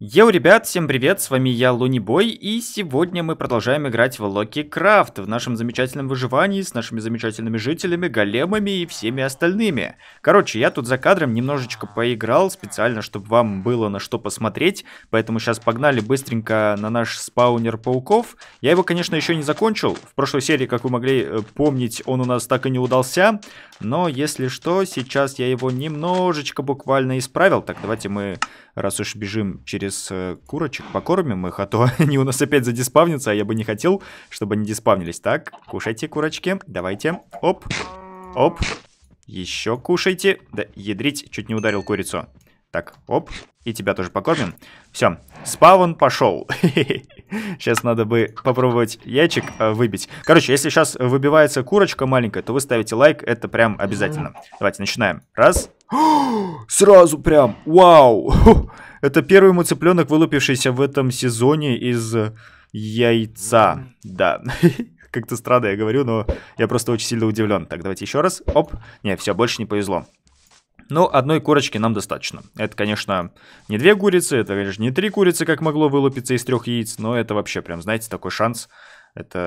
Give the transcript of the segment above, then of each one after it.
Йоу, ребят, всем привет, с вами я, Лунибой, и сегодня мы продолжаем играть в Локи Крафт в нашем замечательном выживании с нашими замечательными жителями, големами и всеми остальными. Короче, я тут за кадром немножечко поиграл, специально, чтобы вам было на что посмотреть, поэтому сейчас погнали быстренько на наш спаунер пауков. Я его, конечно, еще не закончил, в прошлой серии, как вы могли э, помнить, он у нас так и не удался, но если что, сейчас я его немножечко буквально исправил, так давайте мы, раз уж бежим через через э, курочек покормим их, а то они у нас опять задиспавнятся, а я бы не хотел, чтобы они диспавнились. Так, кушайте, курочки, давайте. Оп, оп, еще кушайте. Да, ядрить, чуть не ударил курицу. Так, оп, и тебя тоже покормим. Все, спавн пошел. Сейчас надо бы попробовать яичек э, выбить. Короче, если сейчас выбивается курочка маленькая, то вы ставите лайк, это прям обязательно. Давайте начинаем. Раз. Сразу прям, вау. Это первый мой цыпленок, вылупившийся в этом сезоне из яйца. Да. Как-то странно я говорю, но я просто очень сильно удивлен. Так, давайте еще раз. Оп. Не, все, больше не повезло. Но ну, одной курочки нам достаточно. Это, конечно, не две курицы, это, конечно, не три курицы, как могло вылупиться из трех яиц, но это вообще прям, знаете, такой шанс это,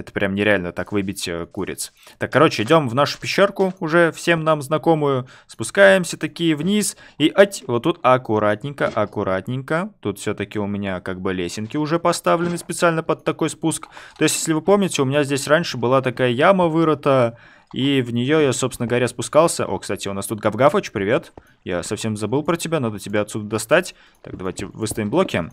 это прям нереально так выбить э, куриц. Так, короче, идем в нашу пещерку, уже всем нам знакомую. Спускаемся такие вниз. И ать, вот тут аккуратненько, аккуратненько. Тут все-таки у меня как бы лесенки уже поставлены специально под такой спуск. То есть, если вы помните, у меня здесь раньше была такая яма вырота И в нее я, собственно говоря, спускался. О, кстати, у нас тут Гавгафыч, привет. Я совсем забыл про тебя, надо тебя отсюда достать. Так, давайте выставим блоки.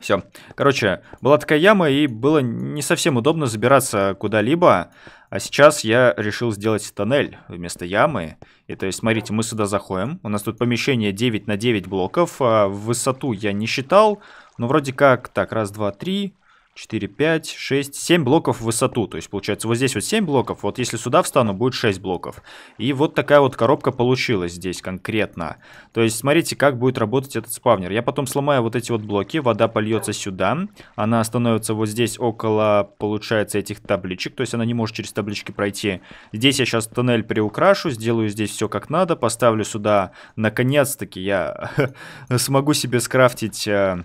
Все. Короче, была такая яма, и было не совсем удобно забираться куда-либо. А сейчас я решил сделать тоннель вместо ямы. И то есть, смотрите, мы сюда заходим. У нас тут помещение 9 на 9 блоков. А высоту я не считал. Но вроде как, так, раз, два, три, 4, 5, 6, 7 блоков в высоту. То есть получается вот здесь вот 7 блоков, вот если сюда встану, будет 6 блоков. И вот такая вот коробка получилась здесь конкретно. То есть смотрите, как будет работать этот спавнер. Я потом сломаю вот эти вот блоки, вода польется сюда. Она становится вот здесь около, получается, этих табличек. То есть она не может через таблички пройти. Здесь я сейчас тоннель приукрашу, сделаю здесь все как надо, поставлю сюда. Наконец-таки я смогу себе скрафтить э,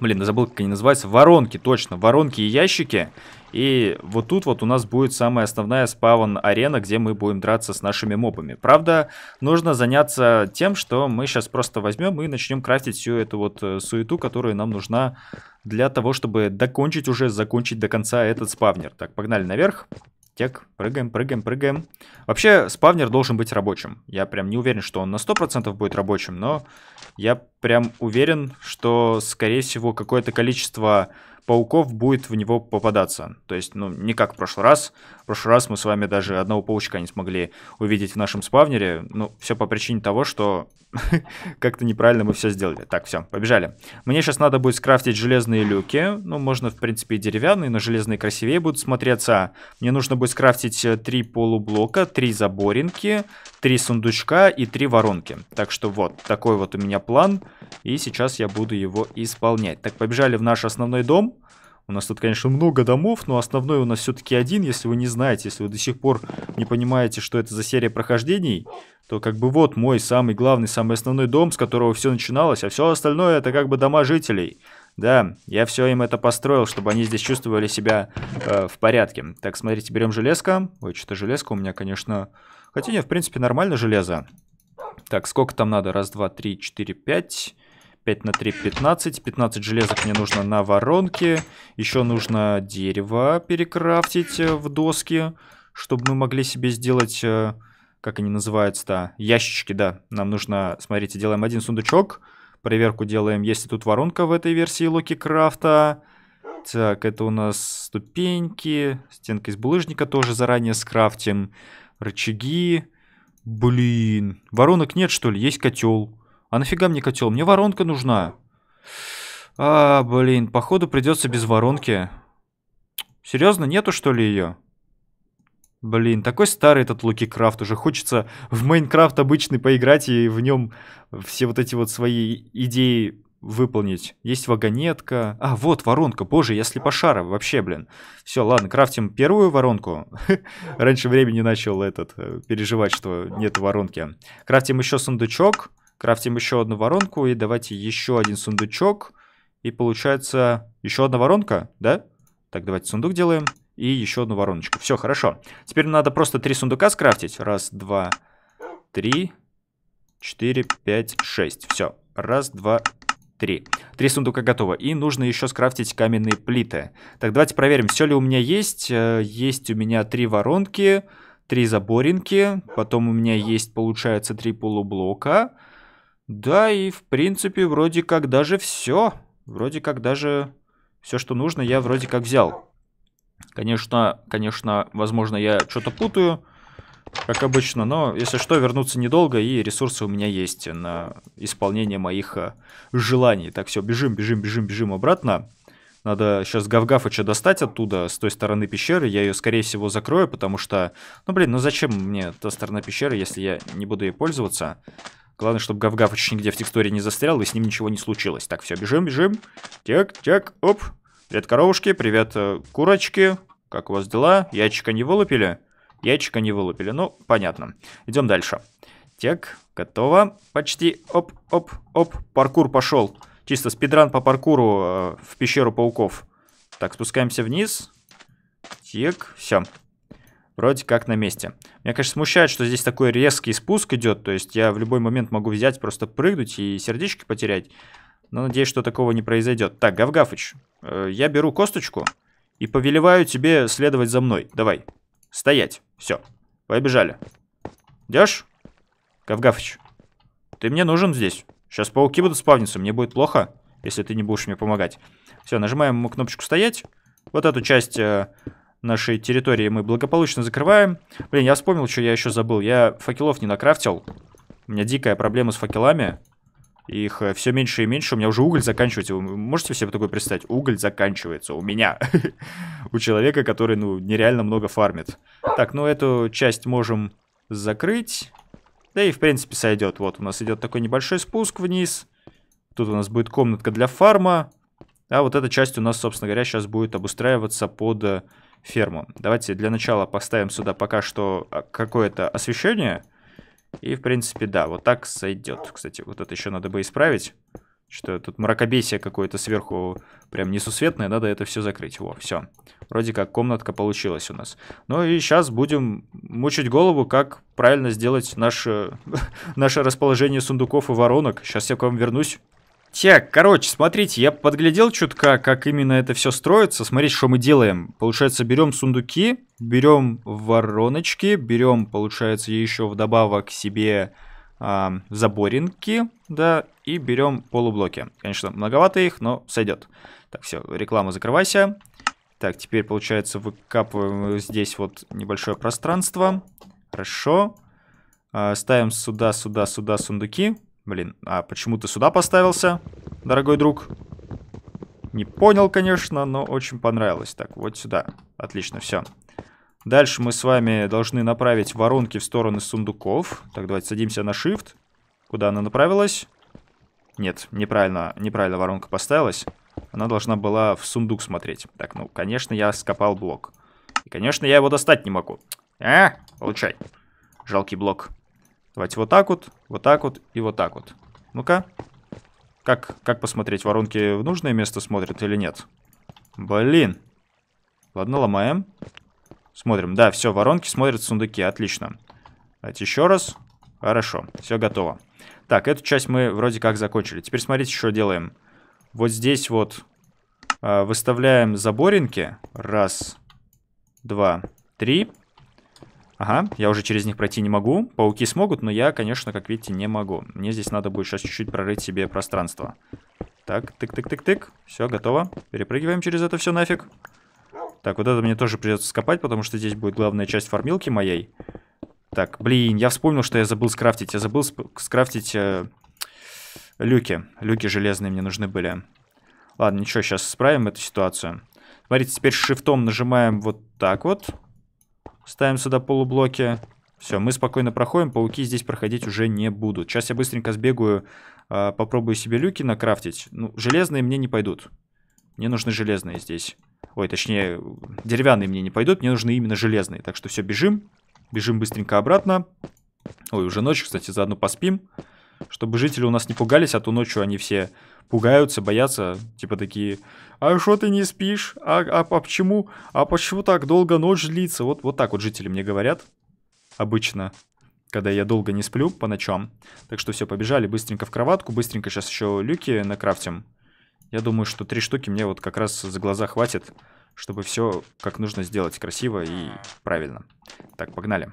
Блин, забыл, как они называются. Воронки, точно. Воронки и ящики. И вот тут вот у нас будет самая основная спавн-арена, где мы будем драться с нашими мобами. Правда, нужно заняться тем, что мы сейчас просто возьмем и начнем крафтить всю эту вот э, суету, которая нам нужна для того, чтобы докончить уже, закончить до конца этот спавнер. Так, погнали наверх. Тек, прыгаем, прыгаем, прыгаем. Вообще, спавнер должен быть рабочим. Я прям не уверен, что он на 100% будет рабочим, но я прям уверен, что, скорее всего, какое-то количество пауков будет в него попадаться. То есть, ну, не как в прошлый раз. В прошлый раз мы с вами даже одного паучка не смогли увидеть в нашем спавнере. Ну, все по причине того, что как-то неправильно мы все сделали. Так, все, побежали. Мне сейчас надо будет скрафтить железные люки. Ну, можно, в принципе, и деревянные, но железные красивее будут смотреться. Мне нужно будет скрафтить э, три полублока, три заборинки, три сундучка и три воронки. Так что вот, такой вот у меня план. И сейчас я буду его исполнять. Так, побежали в наш основной дом. У нас тут, конечно, много домов, но основной у нас все-таки один. Если вы не знаете, если вы до сих пор не понимаете, что это за серия прохождений, то как бы вот мой самый главный, самый основной дом, с которого все начиналось, а все остальное это как бы дома жителей. Да, я все им это построил, чтобы они здесь чувствовали себя э, в порядке. Так, смотрите, берем железка. Ой, что-то железка у меня, конечно... Хотя нет, в принципе, нормально железо. Так, сколько там надо? Раз, два, три, четыре, пять. 5 на 3, 15. 15 железок мне нужно на воронке. Еще нужно дерево перекрафтить э, в доски, чтобы мы могли себе сделать... Э, как они называются-то? Ящички, да. Нам нужно... Смотрите, делаем один сундучок. Проверку делаем, есть ли тут воронка в этой версии Локи Крафта. Так, это у нас ступеньки. Стенка из булыжника тоже заранее скрафтим. Рычаги. Блин. Воронок нет, что ли? Есть котел. А нафига мне котел? Мне воронка нужна. А, блин, походу придется без воронки. Серьезно, нету что ли ее? Блин, такой старый этот Луки Крафт уже. Хочется в Майнкрафт обычный поиграть и в нем все вот эти вот свои идеи выполнить. Есть вагонетка. А, вот воронка. Боже, я слепошара. Вообще, блин. Все, ладно, крафтим первую воронку. Раньше времени начал этот э, переживать, что нет воронки. Крафтим еще сундучок. Крафтим еще одну воронку и давайте еще один сундучок. И получается еще одна воронка, да? Так, давайте сундук делаем и еще одну вороночку. Все, хорошо. Теперь надо просто три сундука скрафтить. Раз, два, три, четыре, пять, шесть. Все. Раз, два, три. Три сундука готово. И нужно еще скрафтить каменные плиты. Так, давайте проверим, все ли у меня есть. Э, есть у меня три воронки, три заборинки. Потом у меня есть, получается, три полублока. Да, и в принципе вроде как даже все. Вроде как даже все, что нужно, я вроде как взял. Конечно, конечно, возможно, я что-то путаю, как обычно, но если что, вернуться недолго, и ресурсы у меня есть на исполнение моих э, желаний. Так, все, бежим, бежим, бежим, бежим обратно. Надо сейчас Гавгафыча достать оттуда, с той стороны пещеры. Я ее, скорее всего, закрою, потому что... Ну, блин, ну зачем мне та сторона пещеры, если я не буду ей пользоваться? Главное, чтобы гав-гав нигде в текстуре не застрял, и с ним ничего не случилось. Так, все, бежим, бежим. Тек, тек, оп. Привет, коровушки, привет, э, курочки. Как у вас дела? Ячика не вылупили? Ячика не вылупили, ну, понятно. Идем дальше. Тек, готово. Почти, оп, оп, оп. Паркур пошел. Чисто спидран по паркуру э, в пещеру пауков. Так, спускаемся вниз. Тек, все вроде как на месте. Меня, конечно, смущает, что здесь такой резкий спуск идет, то есть я в любой момент могу взять, просто прыгнуть и сердечки потерять. Но надеюсь, что такого не произойдет. Так, Гавгафыч, э, я беру косточку и повелеваю тебе следовать за мной. Давай, стоять. Все, побежали. Идешь? Гавгафыч, ты мне нужен здесь. Сейчас пауки будут спавниться, мне будет плохо, если ты не будешь мне помогать. Все, нажимаем кнопочку «Стоять». Вот эту часть... Э, нашей территории мы благополучно закрываем. Блин, я вспомнил, что я еще забыл. Я факелов не накрафтил. У меня дикая проблема с факелами. Их э, все меньше и меньше. У меня уже уголь заканчивается. Вы можете себе такое представить? Уголь заканчивается у меня. У человека, который, ну, нереально много фармит. Так, ну эту часть можем закрыть. Да и, в принципе, сойдет. Вот, у нас идет такой небольшой спуск вниз. Тут у нас будет комнатка для фарма. А вот эта часть у нас, собственно говоря, сейчас будет обустраиваться под э, ферму. Давайте для начала поставим сюда пока что а, какое-то освещение. И, в принципе, да, вот так сойдет. Кстати, вот это еще надо бы исправить. Что тут мракобесие какое-то сверху прям несусветное, надо это все закрыть. Во, все. Вроде как комнатка получилась у нас. Ну и сейчас будем мучить голову, как правильно сделать наше, наше расположение сундуков и воронок. Сейчас я к вам вернусь. Так, короче, смотрите, я подглядел чутка, как именно это все строится. Смотрите, что мы делаем. Получается, берем сундуки, берем вороночки, берем, получается, еще вдобавок себе э, заборинки, да, и берем полублоки. Конечно, многовато их, но сойдет. Так, все, реклама, закрывайся. Так, теперь, получается, выкапываем здесь вот небольшое пространство. Хорошо. Э, ставим сюда, сюда, сюда сундуки. Блин, а почему ты сюда поставился, дорогой друг? Не понял, конечно, но очень понравилось. Так, вот сюда. Отлично, все. Дальше мы с вами должны направить воронки в стороны сундуков. Так, давайте садимся на shift. Куда она направилась? Нет, неправильно, неправильно воронка поставилась. Она должна была в сундук смотреть. Так, ну, конечно, я скопал блок. И, конечно, я его достать не могу. А, получай. Жалкий блок. Давайте вот так вот, вот так вот и вот так вот. Ну-ка. Как, как посмотреть, воронки в нужное место смотрят или нет? Блин. Ладно, ломаем. Смотрим. Да, все, воронки смотрят в сундуке. Отлично. Давайте еще раз. Хорошо, все готово. Так, эту часть мы вроде как закончили. Теперь смотрите, что делаем. Вот здесь вот э, выставляем заборинки. Раз, два, три. Ага, я уже через них пройти не могу. Пауки смогут, но я, конечно, как видите, не могу. Мне здесь надо будет сейчас чуть-чуть прорыть себе пространство. Так, тык-тык-тык-тык. Все, готово. Перепрыгиваем через это все нафиг. Так, вот это мне тоже придется скопать, потому что здесь будет главная часть фармилки моей. Так, блин, я вспомнил, что я забыл скрафтить. Я забыл скрафтить э, люки. Люки железные мне нужны были. Ладно, ничего, сейчас справим эту ситуацию. Смотрите, теперь шифтом нажимаем вот так вот. Ставим сюда полублоки. Все, мы спокойно проходим, пауки здесь проходить уже не будут. Сейчас я быстренько сбегаю, а, попробую себе люки накрафтить. Ну, железные мне не пойдут. Мне нужны железные здесь. Ой, точнее, деревянные мне не пойдут, мне нужны именно железные. Так что все, бежим. Бежим быстренько обратно. Ой, уже ночь, кстати, заодно поспим. Поспим чтобы жители у нас не пугались, а то ночью они все пугаются, боятся, типа такие, а что ты не спишь, а, а, а почему, а почему так долго ночь длится, вот, вот так вот жители мне говорят обычно, когда я долго не сплю по ночам, так что все, побежали быстренько в кроватку, быстренько сейчас еще люки накрафтим, я думаю, что три штуки мне вот как раз за глаза хватит, чтобы все как нужно сделать красиво и правильно. Так, погнали.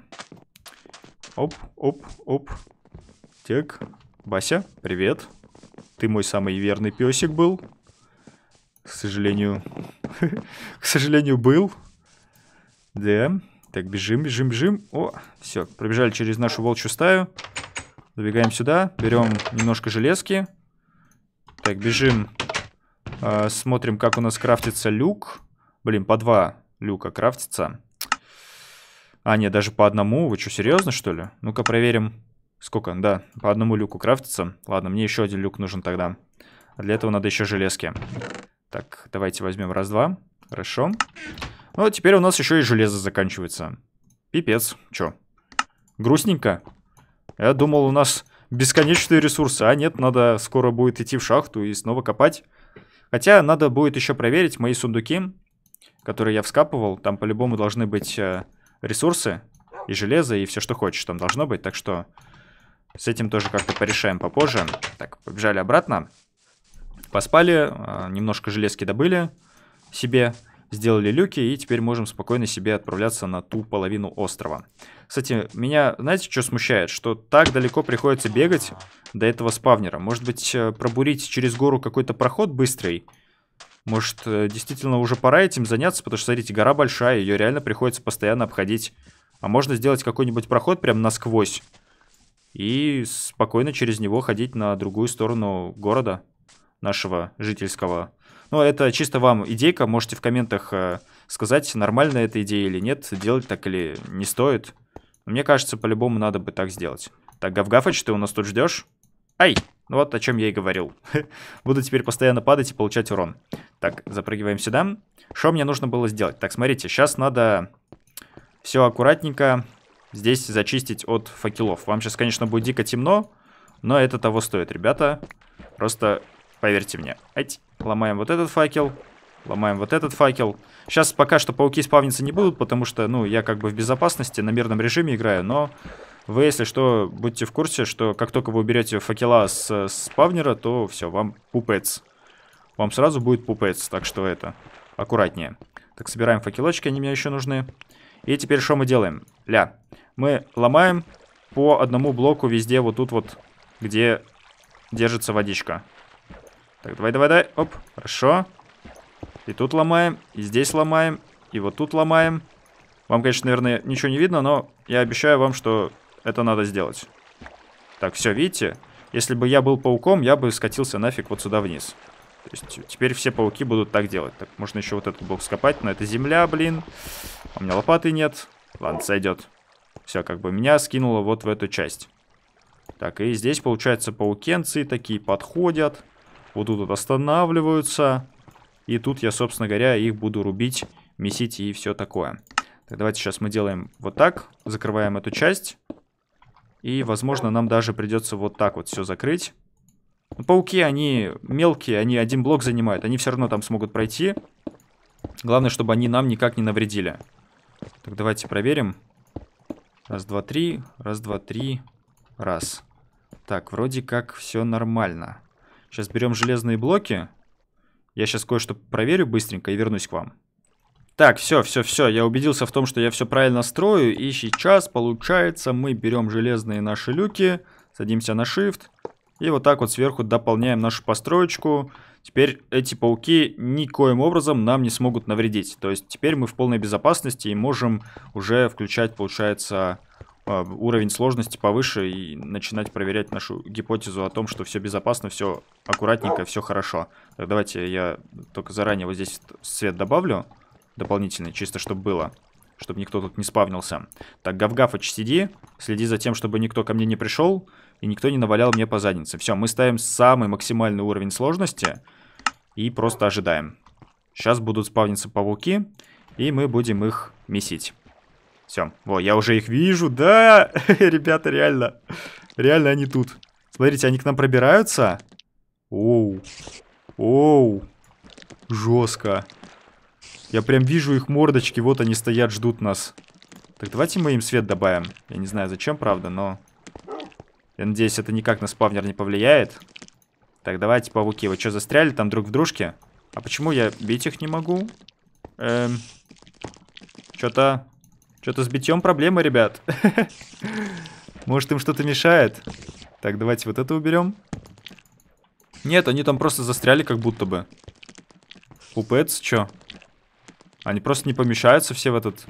Оп, оп, оп. Так, Бася, привет. Ты мой самый верный песик был. К сожалению... К сожалению, был. Да. Так, бежим, бежим, бежим. О, все, пробежали через нашу волчью стаю. Забегаем сюда, берем немножко железки. Так, бежим. Э, смотрим, как у нас крафтится люк. Блин, по два люка крафтится. А, нет, даже по одному. Вы что, серьезно, что ли? Ну-ка, проверим. Сколько? Да, по одному люку крафтится. Ладно, мне еще один люк нужен тогда. А для этого надо еще железки. Так, давайте возьмем раз-два. Хорошо. Ну, а теперь у нас еще и железо заканчивается. Пипец. Че? Грустненько. Я думал, у нас бесконечные ресурсы. А нет, надо скоро будет идти в шахту и снова копать. Хотя надо будет еще проверить мои сундуки, которые я вскапывал. Там по-любому должны быть э, ресурсы и железо, и все, что хочешь, там должно быть. Так что с этим тоже как-то порешаем попозже. Так, побежали обратно. Поспали, э, немножко железки добыли себе, сделали люки, и теперь можем спокойно себе отправляться на ту половину острова. Кстати, меня, знаете, что смущает? Что так далеко приходится бегать до этого спавнера. Может быть, э, пробурить через гору какой-то проход быстрый? Может, э, действительно уже пора этим заняться? Потому что, смотрите, гора большая, ее реально приходится постоянно обходить. А можно сделать какой-нибудь проход прям насквозь и спокойно через него ходить на другую сторону города нашего жительского. Ну, это чисто вам идейка, можете в комментах э, сказать, нормальная эта идея или нет, делать так или не стоит. мне кажется, по-любому надо бы так сделать. Так, Гавгафыч, ты у нас тут ждешь? Ай! Ну вот о чем я и говорил. Буду теперь постоянно падать и получать урон. Так, запрыгиваем сюда. Что мне нужно было сделать? Так, смотрите, сейчас надо все аккуратненько здесь зачистить от факелов. Вам сейчас, конечно, будет дико темно, но это того стоит, ребята. Просто поверьте мне. Ать. Ломаем вот этот факел. Ломаем вот этот факел. Сейчас пока что пауки спавниться не будут, потому что, ну, я как бы в безопасности, на мирном режиме играю, но вы, если что, будьте в курсе, что как только вы уберете факела с, с спавнера, то все, вам пупец. Вам сразу будет пупец, так что это, аккуратнее. Так, собираем факелочки, они мне еще нужны. И теперь что мы делаем? Ля, мы ломаем по одному блоку везде вот тут вот, где держится водичка. Так, давай, давай, давай. Оп, хорошо. И тут ломаем, и здесь ломаем, и вот тут ломаем. Вам, конечно, наверное, ничего не видно, но я обещаю вам, что это надо сделать. Так, все, видите? Если бы я был пауком, я бы скатился нафиг вот сюда вниз. То есть теперь все пауки будут так делать. Так, можно еще вот этот блок скопать, но это земля, блин. У меня лопаты нет. Ладно, сойдет. Все, как бы меня скинуло вот в эту часть. Так, и здесь, получается, паукенцы такие подходят. Вот тут останавливаются. И тут я, собственно говоря, их буду рубить, месить и все такое. Так, давайте сейчас мы делаем вот так. Закрываем эту часть. И, возможно, нам даже придется вот так вот все закрыть. Ну, пауки, они мелкие, они один блок занимают. Они все равно там смогут пройти. Главное, чтобы они нам никак не навредили. Так, давайте проверим. Раз, два, три. Раз, два, три. Раз. Так, вроде как все нормально. Сейчас берем железные блоки. Я сейчас кое-что проверю быстренько и вернусь к вам. Так, все, все, все. Я убедился в том, что я все правильно строю. И сейчас, получается, мы берем железные наши люки. Садимся на shift. И вот так вот сверху дополняем нашу построечку. Теперь эти пауки никоим образом нам не смогут навредить. То есть теперь мы в полной безопасности и можем уже включать, получается, э, уровень сложности повыше и начинать проверять нашу гипотезу о том, что все безопасно, все аккуратненько, все хорошо. Так, давайте я только заранее вот здесь свет добавлю дополнительный, чисто чтобы было чтобы никто тут не спавнился. Так, Гавгафыч, сиди, следи за тем, чтобы никто ко мне не пришел и никто не навалял мне по заднице. Все, мы ставим самый максимальный уровень сложности и просто ожидаем. Сейчас будут спавниться пауки, и мы будем их месить. Все, Вот я уже их вижу, да, ребята, реально, реально они тут. Смотрите, они к нам пробираются. Оу, оу, жестко. Я прям вижу их мордочки, вот они стоят, ждут нас. Так, давайте мы им свет добавим. Я не знаю, зачем, правда, но... Я надеюсь, это никак на спавнер не повлияет. Так, давайте, пауки, вы что, застряли там друг в дружке? А почему я бить их не могу? Эм... Что-то... Что-то с битьем проблемы, ребят. Может, им что-то мешает? Так, давайте вот это уберем. Нет, они там просто застряли как будто бы. Пупец, что? Они просто не помещаются все в этот...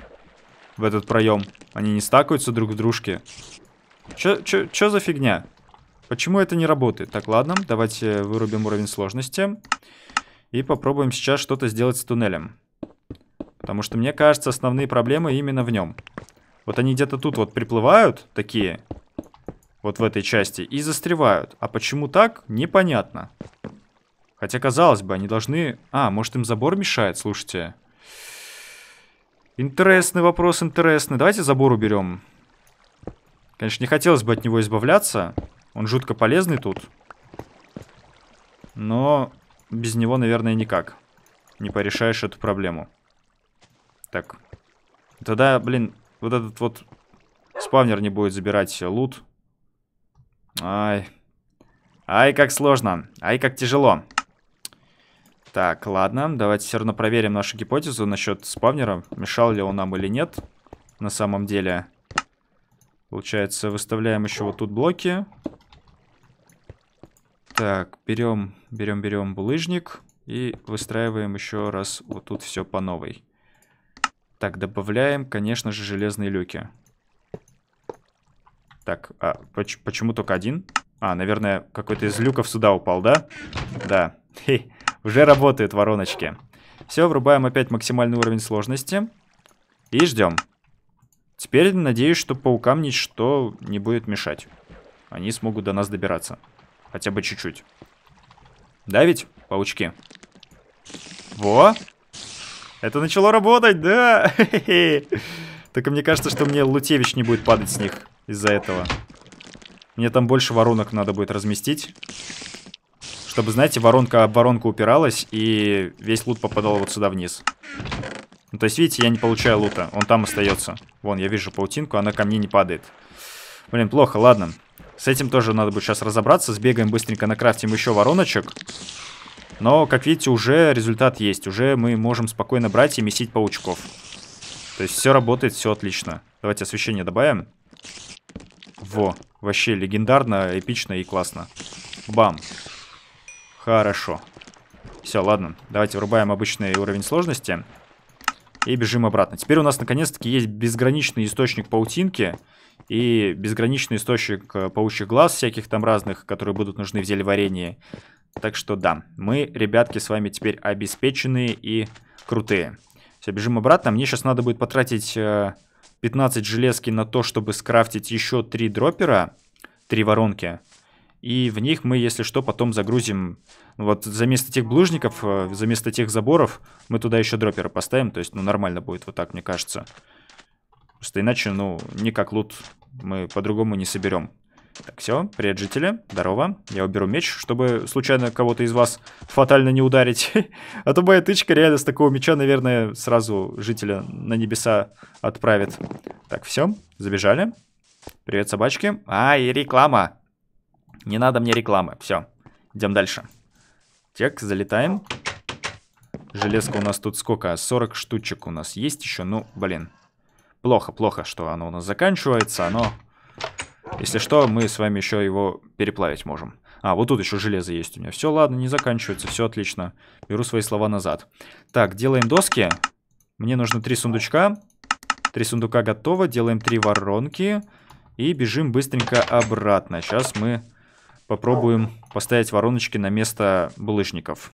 В этот проем. Они не стакаются друг в дружке. Что за фигня? Почему это не работает? Так, ладно, давайте вырубим уровень сложности. И попробуем сейчас что-то сделать с туннелем. Потому что, мне кажется, основные проблемы именно в нем. Вот они где-то тут вот приплывают, такие, вот в этой части, и застревают. А почему так, непонятно. Хотя, казалось бы, они должны... А, может им забор мешает, слушайте. Интересный вопрос, интересный. Давайте забор уберем. Конечно, не хотелось бы от него избавляться. Он жутко полезный тут. Но без него, наверное, никак. Не порешаешь эту проблему. Так. Тогда, блин, вот этот вот спавнер не будет забирать лут. Ай. Ай, как сложно. Ай, как тяжело. Так, ладно. Давайте все равно проверим нашу гипотезу насчет спавнера. Мешал ли он нам или нет. На самом деле... Получается, выставляем еще вот тут блоки. Так, берем, берем, берем булыжник и выстраиваем еще раз вот тут все по новой. Так, добавляем, конечно же, железные люки. Так, а поч почему только один? А, наверное, какой-то из люков сюда упал, да? Да. Хе, уже работают вороночки. Все, врубаем опять максимальный уровень сложности. И ждем. Теперь надеюсь, что паукам ничто не будет мешать. Они смогут до нас добираться. Хотя бы чуть-чуть. Да ведь, паучки? Во! Это начало работать, да! Только мне кажется, что мне Лутевич не будет падать с них из-за этого. Мне там больше воронок надо будет разместить. Чтобы, знаете, воронка об воронку упиралась, и весь лут попадал вот сюда вниз. Ну, то есть, видите, я не получаю лута. Он там остается. Вон, я вижу паутинку, она ко мне не падает. Блин, плохо, ладно. С этим тоже надо будет сейчас разобраться. Сбегаем быстренько, накрафтим еще вороночек. Но, как видите, уже результат есть. Уже мы можем спокойно брать и месить паучков. То есть все работает, все отлично. Давайте освещение добавим. Во, вообще легендарно, эпично и классно. Бам. Хорошо. Все, ладно. Давайте врубаем обычный уровень сложности. И бежим обратно. Теперь у нас наконец-таки есть безграничный источник паутинки и безграничный источник э, паучьих глаз всяких там разных, которые будут нужны в зельеварении. Так что да, мы, ребятки, с вами теперь обеспеченные и крутые. Все, бежим обратно. Мне сейчас надо будет потратить 15 э, железки на то, чтобы скрафтить еще 3 дропера, 3 воронки и в них мы, если что, потом загрузим. Вот за место тех блужников, э, за место тех заборов мы туда еще дроперы поставим. То есть, ну, нормально будет вот так, мне кажется. Просто иначе, ну, никак лут мы по-другому не соберем. Так, все, привет, жители, здорово. Я уберу меч, чтобы случайно кого-то из вас фатально не ударить. а то моя тычка реально с такого меча, наверное, сразу жителя на небеса отправит. Так, все, забежали. Привет, собачки. А, и реклама. Не надо мне рекламы. Все. Идем дальше. Тек, залетаем. Железка у нас тут сколько? 40 штучек у нас есть еще. Ну, блин. Плохо, плохо, что оно у нас заканчивается, но... Если что, мы с вами еще его переплавить можем. А, вот тут еще железо есть у меня. Все, ладно, не заканчивается, все отлично. Беру свои слова назад. Так, делаем доски. Мне нужно три сундучка. Три сундука готово. Делаем три воронки. И бежим быстренько обратно. Сейчас мы попробуем поставить вороночки на место булыжников.